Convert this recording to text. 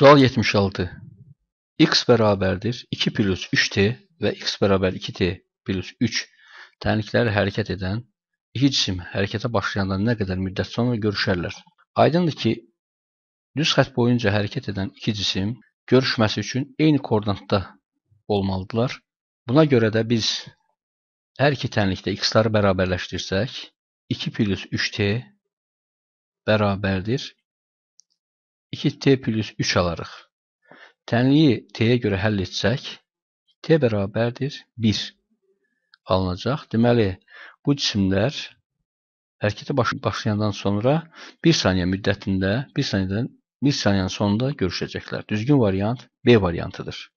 Sual 76. x bərabərdir 2 plus 3t və x bərabər 2t plus 3 tənlikləri hərəkət edən iki cisim hərəkətə başlayandan nə qədər müddət sonra görüşərlər? Aydındır ki, düz xətt boyunca hərəkət edən iki cisim görüşməsi üçün eyni koordinatda olmalıdırlar. Buna görə də biz hər iki tənlikdə x-ları bərabərləşdirsək, 2 plus 3t bərabərdir 2t plus 3 alarıq. Tənliyi t-yə görə həll etsək, t bərabərdir 1 alınacaq. Deməli, bu cisimlər hərəkətə baş başlayandan sonra 1 saniyə müddətində, 1 saniyədən 1 saniyənin sonunda görüşəcəklər. Düzgün variant B variantıdır.